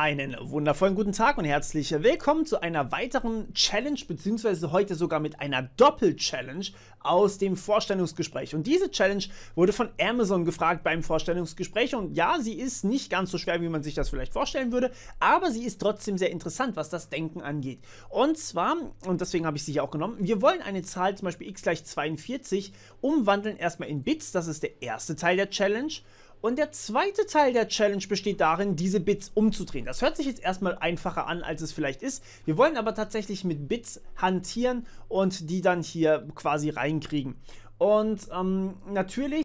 Einen wundervollen guten Tag und herzlich willkommen zu einer weiteren Challenge, beziehungsweise heute sogar mit einer Doppel-Challenge aus dem Vorstellungsgespräch. Und diese Challenge wurde von Amazon gefragt beim Vorstellungsgespräch und ja, sie ist nicht ganz so schwer, wie man sich das vielleicht vorstellen würde, aber sie ist trotzdem sehr interessant, was das Denken angeht. Und zwar, und deswegen habe ich sie hier auch genommen, wir wollen eine Zahl, zum Beispiel x gleich 42, umwandeln erstmal in Bits, das ist der erste Teil der Challenge und der zweite Teil der Challenge besteht darin, diese Bits umzudrehen. Das hört sich jetzt erstmal einfacher an, als es vielleicht ist. Wir wollen aber tatsächlich mit Bits hantieren und die dann hier quasi reinkriegen. Und ähm, natürlich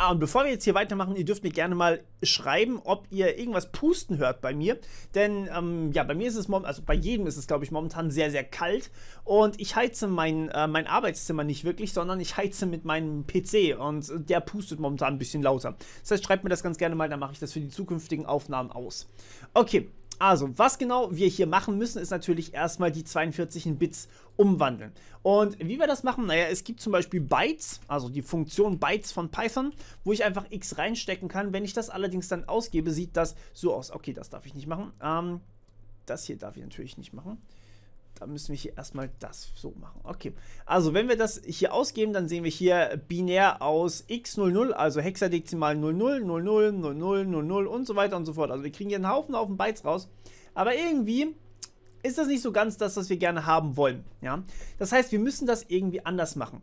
Ah, und bevor wir jetzt hier weitermachen, ihr dürft mir gerne mal schreiben, ob ihr irgendwas pusten hört bei mir. Denn ähm, ja, bei mir ist es momentan, also bei jedem ist es, glaube ich, momentan sehr, sehr kalt. Und ich heize mein, äh, mein Arbeitszimmer nicht wirklich, sondern ich heize mit meinem PC. Und der pustet momentan ein bisschen lauter. Das heißt, schreibt mir das ganz gerne mal, dann mache ich das für die zukünftigen Aufnahmen aus. Okay, also, was genau wir hier machen müssen, ist natürlich erstmal die 42 in Bits umwandeln. Und wie wir das machen? Naja, es gibt zum Beispiel Bytes, also die Funktion Bytes von Python, wo ich einfach x reinstecken kann. Wenn ich das allerdings dann ausgebe, sieht das so aus. Okay, das darf ich nicht machen. Ähm, das hier darf ich natürlich nicht machen da müssen wir hier erstmal das so machen. Okay, also wenn wir das hier ausgeben, dann sehen wir hier binär aus x00, also hexadezimal 00, 00, 00, 00 und so weiter und so fort. Also wir kriegen hier einen Haufen, Haufen Bytes raus, aber irgendwie ist das nicht so ganz das, was wir gerne haben wollen. Ja? Das heißt, wir müssen das irgendwie anders machen.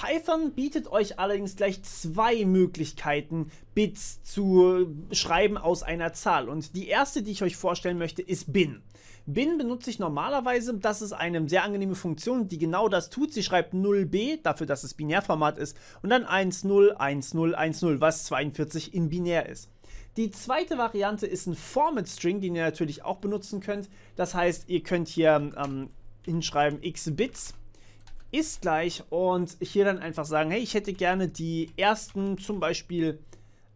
Python bietet euch allerdings gleich zwei Möglichkeiten, Bits zu schreiben aus einer Zahl. Und die erste, die ich euch vorstellen möchte, ist bin. Bin benutze ich normalerweise, das ist eine sehr angenehme Funktion, die genau das tut. Sie schreibt 0b, dafür, dass es Binärformat ist, und dann 101010, was 42 in binär ist. Die zweite Variante ist ein Format String, den ihr natürlich auch benutzen könnt. Das heißt, ihr könnt hier ähm, hinschreiben x Bits ist gleich und hier dann einfach sagen, hey, ich hätte gerne die ersten zum Beispiel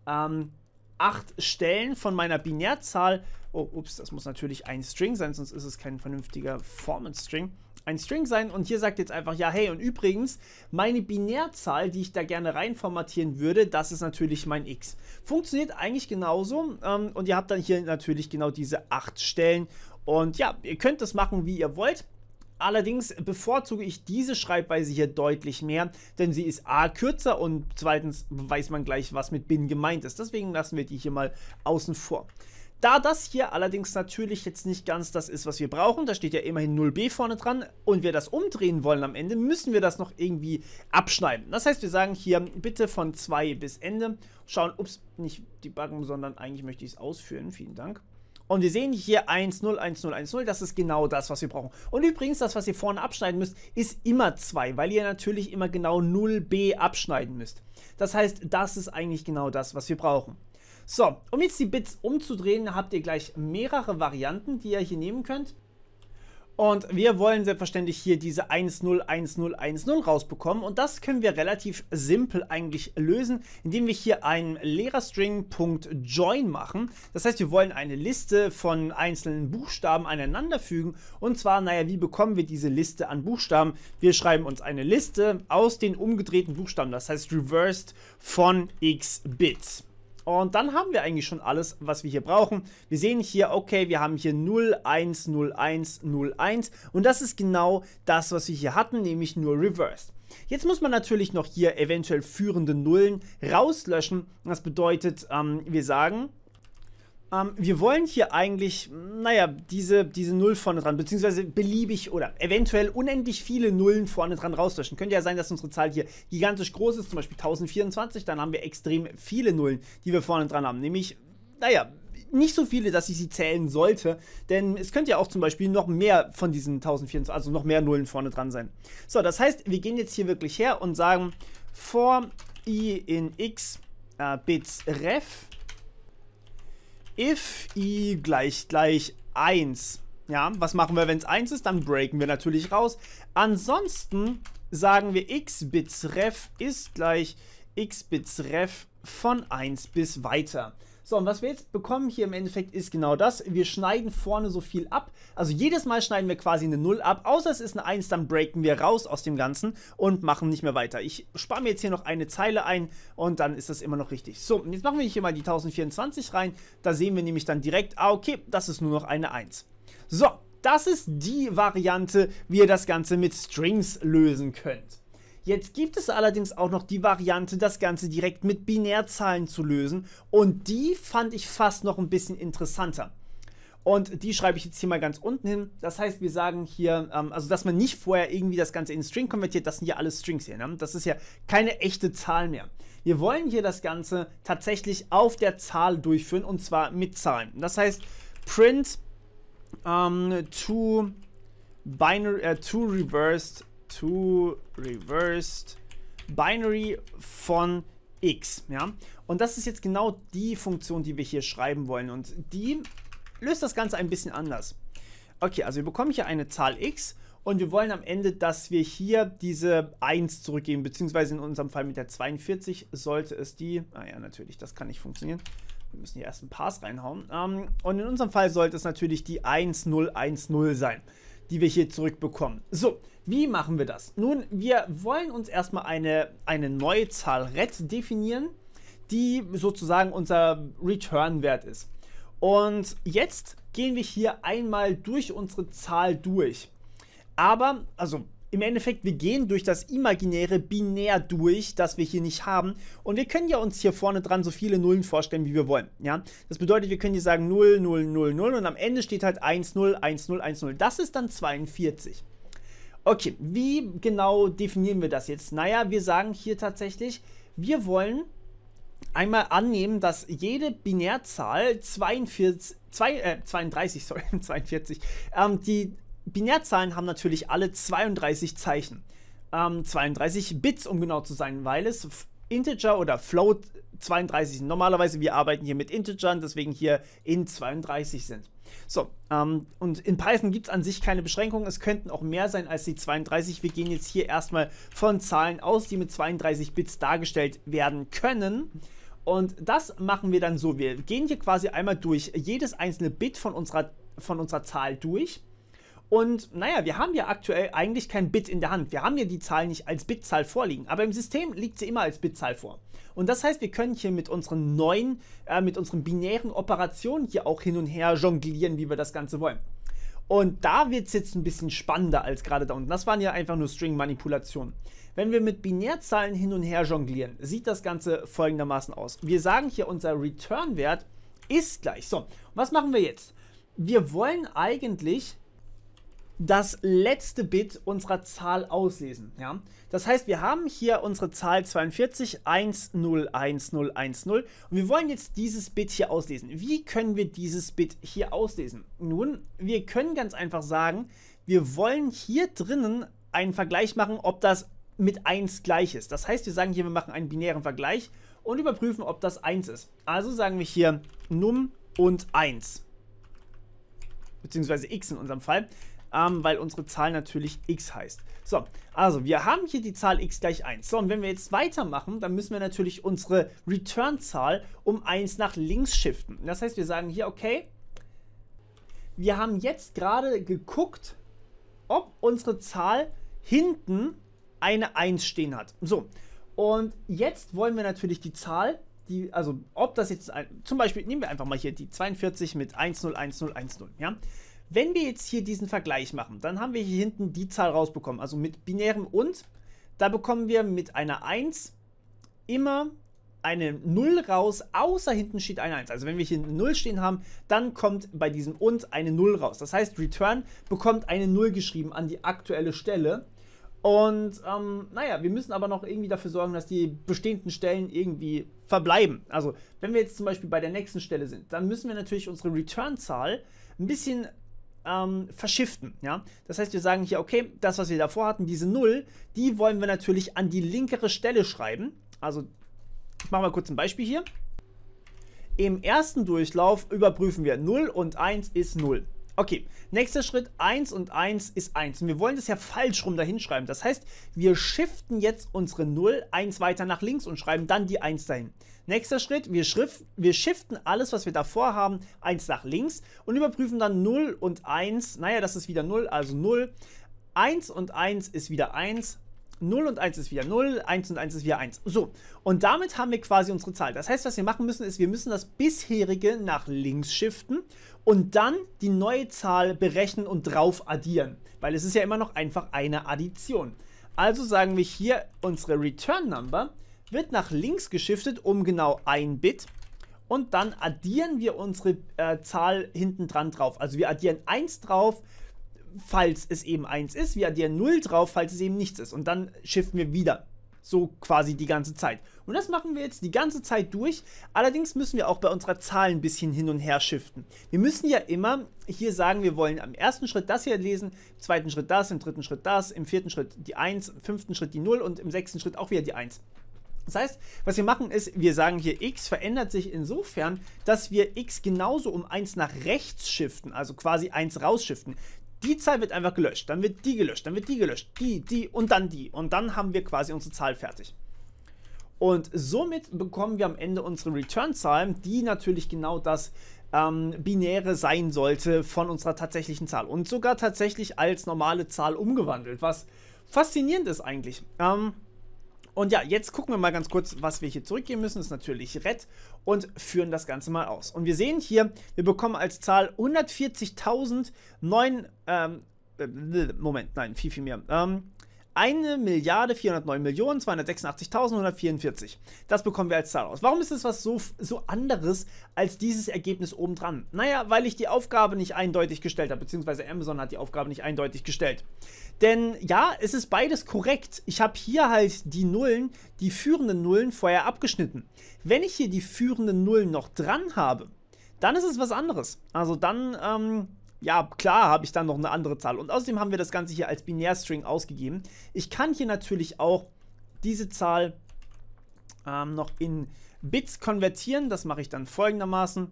ähm, acht Stellen von meiner Binärzahl. Oh, ups, das muss natürlich ein String sein, sonst ist es kein vernünftiger Format-String. Ein String sein und hier sagt jetzt einfach, ja, hey, und übrigens, meine Binärzahl, die ich da gerne reinformatieren würde, das ist natürlich mein x. Funktioniert eigentlich genauso ähm, und ihr habt dann hier natürlich genau diese acht Stellen und ja, ihr könnt das machen, wie ihr wollt. Allerdings bevorzuge ich diese Schreibweise hier deutlich mehr, denn sie ist a. kürzer und zweitens weiß man gleich, was mit bin gemeint ist. Deswegen lassen wir die hier mal außen vor. Da das hier allerdings natürlich jetzt nicht ganz das ist, was wir brauchen, da steht ja immerhin 0b vorne dran und wir das umdrehen wollen am Ende, müssen wir das noch irgendwie abschneiden. Das heißt, wir sagen hier bitte von 2 bis Ende, schauen, ups, nicht debuggen, sondern eigentlich möchte ich es ausführen, vielen Dank. Und wir sehen hier 1, 0, 1, 0, 1, 0. Das ist genau das, was wir brauchen. Und übrigens, das, was ihr vorne abschneiden müsst, ist immer 2, weil ihr natürlich immer genau 0b abschneiden müsst. Das heißt, das ist eigentlich genau das, was wir brauchen. So, um jetzt die Bits umzudrehen, habt ihr gleich mehrere Varianten, die ihr hier nehmen könnt. Und wir wollen selbstverständlich hier diese 101010 rausbekommen und das können wir relativ simpel eigentlich lösen, indem wir hier einen Lehrerstring.join machen. Das heißt, wir wollen eine Liste von einzelnen Buchstaben aneinander fügen und zwar, naja, wie bekommen wir diese Liste an Buchstaben? Wir schreiben uns eine Liste aus den umgedrehten Buchstaben, das heißt reversed von x Bits. Und dann haben wir eigentlich schon alles, was wir hier brauchen. Wir sehen hier, okay, wir haben hier 0, 1, 0, 1, 0, 1. Und das ist genau das, was wir hier hatten, nämlich nur reversed. Jetzt muss man natürlich noch hier eventuell führende Nullen rauslöschen. Das bedeutet, ähm, wir sagen, ähm, wir wollen hier eigentlich hm, naja, diese, diese Null vorne dran, beziehungsweise beliebig oder eventuell unendlich viele Nullen vorne dran rauslöschen. Könnte ja sein, dass unsere Zahl hier gigantisch groß ist, zum Beispiel 1024, dann haben wir extrem viele Nullen, die wir vorne dran haben. Nämlich, naja, nicht so viele, dass ich sie zählen sollte, denn es könnte ja auch zum Beispiel noch mehr von diesen 1024, also noch mehr Nullen vorne dran sein. So, das heißt, wir gehen jetzt hier wirklich her und sagen for i in x äh, bits ref if i gleich gleich 1. Ja, was machen wir, wenn es 1 ist? Dann breaken wir natürlich raus. Ansonsten sagen wir x betreff ist gleich x betreff von 1 bis weiter. So, und was wir jetzt bekommen hier im Endeffekt ist genau das. Wir schneiden vorne so viel ab. Also jedes Mal schneiden wir quasi eine 0 ab, außer es ist eine 1, dann breaken wir raus aus dem Ganzen und machen nicht mehr weiter. Ich spare mir jetzt hier noch eine Zeile ein und dann ist das immer noch richtig. So, und jetzt machen wir hier mal die 1024 rein. Da sehen wir nämlich dann direkt, ah okay, das ist nur noch eine 1. So, das ist die Variante, wie ihr das Ganze mit Strings lösen könnt. Jetzt gibt es allerdings auch noch die Variante, das Ganze direkt mit Binärzahlen zu lösen und die fand ich fast noch ein bisschen interessanter. Und die schreibe ich jetzt hier mal ganz unten hin. Das heißt, wir sagen hier, ähm, also dass man nicht vorher irgendwie das Ganze in String konvertiert, das sind ja alle Strings hier. Ne? Das ist ja keine echte Zahl mehr. Wir wollen hier das Ganze tatsächlich auf der Zahl durchführen und zwar mit Zahlen. Das heißt, print ähm, to, binary, äh, to reversed to reversed binary von x. Ja? Und das ist jetzt genau die Funktion, die wir hier schreiben wollen. Und die löst das Ganze ein bisschen anders. Okay, also wir bekommen hier eine Zahl x und wir wollen am Ende, dass wir hier diese 1 zurückgeben, beziehungsweise in unserem Fall mit der 42 sollte es die, naja, ah natürlich, das kann nicht funktionieren. Wir müssen hier erst ein Pass reinhauen. Ähm, und in unserem Fall sollte es natürlich die 1010 sein die wir hier zurückbekommen. So, wie machen wir das? Nun, wir wollen uns erstmal eine, eine neue Zahl ret definieren, die sozusagen unser Return-Wert ist. Und jetzt gehen wir hier einmal durch unsere Zahl durch. Aber, also im Endeffekt, wir gehen durch das imaginäre Binär durch, das wir hier nicht haben. Und wir können ja uns hier vorne dran so viele Nullen vorstellen, wie wir wollen. Ja? Das bedeutet, wir können hier sagen 0, 0, 0, 0 und am Ende steht halt 1, 0, 1, 0, 1, 0. Das ist dann 42. Okay, wie genau definieren wir das jetzt? Naja, wir sagen hier tatsächlich, wir wollen einmal annehmen, dass jede Binärzahl 42, zwei, äh, 32, sorry, 42, ähm, die Binärzahlen haben natürlich alle 32 Zeichen. Ähm, 32 Bits, um genau zu sein, weil es Integer oder Float 32 sind. normalerweise, wir arbeiten hier mit Integern, deswegen hier in 32 sind. So, ähm, und in Python gibt es an sich keine Beschränkungen. Es könnten auch mehr sein als die 32. Wir gehen jetzt hier erstmal von Zahlen aus, die mit 32 Bits dargestellt werden können. Und das machen wir dann so. Wir gehen hier quasi einmal durch jedes einzelne Bit von unserer, von unserer Zahl durch und naja, wir haben ja aktuell eigentlich kein Bit in der Hand. Wir haben ja die Zahl nicht als Bitzahl vorliegen, aber im System liegt sie immer als Bitzahl vor. Und das heißt, wir können hier mit unseren neuen, äh, mit unseren binären Operationen hier auch hin und her jonglieren, wie wir das Ganze wollen. Und da wird es jetzt ein bisschen spannender als gerade da unten. Das waren ja einfach nur String-Manipulationen. Wenn wir mit Binärzahlen hin und her jonglieren, sieht das Ganze folgendermaßen aus. Wir sagen hier, unser Return-Wert ist gleich. So, was machen wir jetzt? Wir wollen eigentlich das letzte Bit unserer Zahl auslesen. Ja? Das heißt, wir haben hier unsere Zahl 42 101010 und wir wollen jetzt dieses Bit hier auslesen. Wie können wir dieses Bit hier auslesen? Nun, wir können ganz einfach sagen, wir wollen hier drinnen einen Vergleich machen, ob das mit 1 gleich ist. Das heißt, wir sagen hier, wir machen einen binären Vergleich und überprüfen, ob das 1 ist. Also sagen wir hier num und 1. Beziehungsweise x in unserem Fall ähm, weil unsere Zahl natürlich x heißt. So, also wir haben hier die Zahl x gleich 1. So, und wenn wir jetzt weitermachen, dann müssen wir natürlich unsere Return-Zahl um 1 nach links shiften. Das heißt, wir sagen hier, okay, wir haben jetzt gerade geguckt, ob unsere Zahl hinten eine 1 stehen hat. So, und jetzt wollen wir natürlich die Zahl, die, also ob das jetzt, ein, zum Beispiel nehmen wir einfach mal hier die 42 mit 101010, ja. Wenn wir jetzt hier diesen Vergleich machen, dann haben wir hier hinten die Zahl rausbekommen. Also mit binärem und, da bekommen wir mit einer 1 immer eine 0 raus, außer hinten steht eine 1. Also wenn wir hier eine 0 stehen haben, dann kommt bei diesem und eine 0 raus. Das heißt, return bekommt eine 0 geschrieben an die aktuelle Stelle. Und ähm, naja, wir müssen aber noch irgendwie dafür sorgen, dass die bestehenden Stellen irgendwie verbleiben. Also wenn wir jetzt zum Beispiel bei der nächsten Stelle sind, dann müssen wir natürlich unsere Return-Zahl ein bisschen ähm, verschiften. Ja? Das heißt, wir sagen hier, okay, das, was wir davor hatten, diese 0, die wollen wir natürlich an die linkere Stelle schreiben. Also, ich mache mal kurz ein Beispiel hier. Im ersten Durchlauf überprüfen wir 0 und 1 ist 0. Okay, nächster Schritt, 1 und 1 ist 1. Und wir wollen das ja falsch rum dahin schreiben. Das heißt, wir shiften jetzt unsere 0, 1 weiter nach links und schreiben dann die 1 dahin. Nächster Schritt, wir, schrift, wir shiften alles, was wir davor haben, 1 nach links und überprüfen dann 0 und 1. Naja, das ist wieder 0, also 0. 1 und 1 ist wieder 1. 0 und 1 ist wieder 0, 1 und 1 ist wieder 1. So, und damit haben wir quasi unsere Zahl. Das heißt, was wir machen müssen, ist, wir müssen das bisherige nach links shiften und dann die neue Zahl berechnen und drauf addieren, weil es ist ja immer noch einfach eine Addition. Also sagen wir hier unsere Return Number wird nach links geschiftet um genau ein Bit und dann addieren wir unsere äh, Zahl hinten dran drauf. Also wir addieren 1 drauf, falls es eben 1 ist, wir addieren 0 drauf, falls es eben nichts ist und dann shiften wir wieder. So quasi die ganze Zeit. Und das machen wir jetzt die ganze Zeit durch. Allerdings müssen wir auch bei unserer Zahl ein bisschen hin und her shiften. Wir müssen ja immer hier sagen, wir wollen am ersten Schritt das hier lesen, im zweiten Schritt das, im dritten Schritt das, im vierten Schritt die 1, im fünften Schritt die 0 und im sechsten Schritt auch wieder die 1. Das heißt, was wir machen ist, wir sagen hier x verändert sich insofern, dass wir x genauso um 1 nach rechts shiften, also quasi 1 rausschiften. Die Zahl wird einfach gelöscht, dann wird die gelöscht, dann wird die gelöscht, die, die und dann die. Und dann haben wir quasi unsere Zahl fertig. Und somit bekommen wir am Ende unsere Return-Zahl, die natürlich genau das ähm, binäre sein sollte von unserer tatsächlichen Zahl. Und sogar tatsächlich als normale Zahl umgewandelt, was faszinierend ist eigentlich. Ähm, und ja, jetzt gucken wir mal ganz kurz, was wir hier zurückgeben müssen. Das ist natürlich Red und führen das Ganze mal aus. Und wir sehen hier, wir bekommen als Zahl 140.009, ähm, äh, Moment, nein, viel, viel mehr. Ähm, 1.409.286.144. Das bekommen wir als Zahl aus. Warum ist das was so, so anderes als dieses Ergebnis obendran? Naja, weil ich die Aufgabe nicht eindeutig gestellt habe, beziehungsweise Amazon hat die Aufgabe nicht eindeutig gestellt. Denn ja, es ist beides korrekt. Ich habe hier halt die Nullen, die führenden Nullen vorher abgeschnitten. Wenn ich hier die führenden Nullen noch dran habe, dann ist es was anderes. Also dann, ähm, ja, klar habe ich dann noch eine andere Zahl. Und außerdem haben wir das Ganze hier als Binärstring ausgegeben. Ich kann hier natürlich auch diese Zahl ähm, noch in Bits konvertieren. Das mache ich dann folgendermaßen.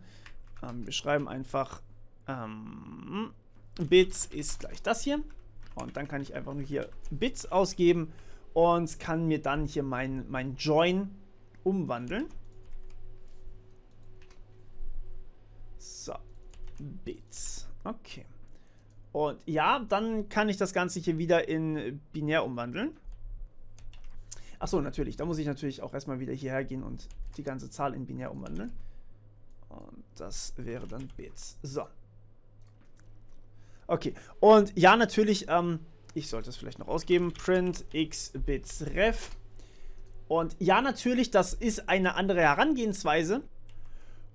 Ähm, wir schreiben einfach ähm, Bits ist gleich das hier. Und dann kann ich einfach nur hier Bits ausgeben und kann mir dann hier mein, mein Join umwandeln. So, Bits. Okay. Und ja, dann kann ich das Ganze hier wieder in binär umwandeln. Achso, natürlich. Da muss ich natürlich auch erstmal wieder hierher gehen und die ganze Zahl in binär umwandeln. Und das wäre dann Bits. So. Okay. Und ja, natürlich, ähm, ich sollte es vielleicht noch ausgeben. Print x Bits ref. Und ja, natürlich, das ist eine andere Herangehensweise.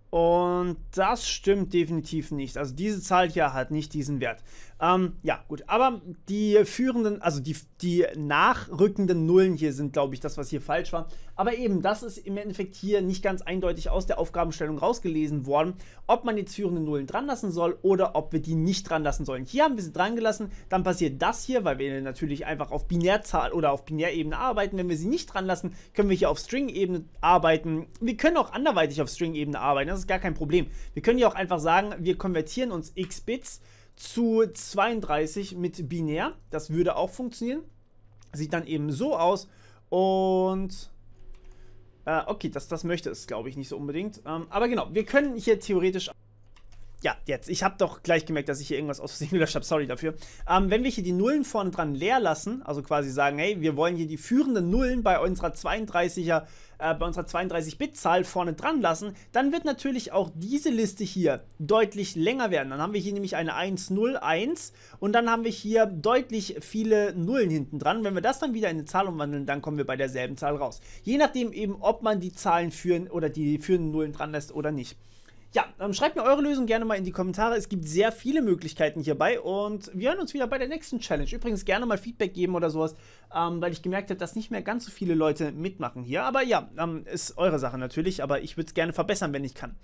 Und das stimmt definitiv nicht. Also diese Zahl hier hat nicht diesen Wert. Ähm, ja, gut. Aber die führenden, also die, die nachrückenden Nullen hier sind, glaube ich, das, was hier falsch war. Aber eben, das ist im Endeffekt hier nicht ganz eindeutig aus der Aufgabenstellung rausgelesen worden, ob man jetzt führende Nullen dran lassen soll oder ob wir die nicht dran lassen sollen. Hier haben wir sie dran gelassen, dann passiert das hier, weil wir natürlich einfach auf Binärzahl oder auf Binärebene arbeiten. Wenn wir sie nicht dran lassen, können wir hier auf String-Ebene arbeiten. Wir können auch anderweitig auf String-Ebene arbeiten, das ist gar kein Problem. Wir können hier auch einfach sagen, wir konvertieren uns x-Bits zu 32 mit binär. Das würde auch funktionieren. Sieht dann eben so aus und äh, okay, das, das möchte es, glaube ich, nicht so unbedingt. Ähm, aber genau, wir können hier theoretisch ja, jetzt. Ich habe doch gleich gemerkt, dass ich hier irgendwas aus Versehen gelöscht habe. Sorry dafür. Ähm, wenn wir hier die Nullen vorne dran leer lassen, also quasi sagen, hey, wir wollen hier die führenden Nullen bei unserer 32er, äh, bei unserer 32-Bit-Zahl vorne dran lassen, dann wird natürlich auch diese Liste hier deutlich länger werden. Dann haben wir hier nämlich eine 101 und dann haben wir hier deutlich viele Nullen hinten dran. Wenn wir das dann wieder in eine Zahl umwandeln, dann kommen wir bei derselben Zahl raus. Je nachdem eben, ob man die Zahlen führen oder die führenden Nullen dran lässt oder nicht. Ja, ähm, schreibt mir eure Lösung gerne mal in die Kommentare. Es gibt sehr viele Möglichkeiten hierbei und wir hören uns wieder bei der nächsten Challenge. Übrigens gerne mal Feedback geben oder sowas, ähm, weil ich gemerkt habe, dass nicht mehr ganz so viele Leute mitmachen hier. Aber ja, ähm, ist eure Sache natürlich, aber ich würde es gerne verbessern, wenn ich kann.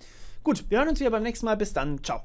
Gut, wir hören uns wieder beim nächsten Mal. Bis dann. Ciao.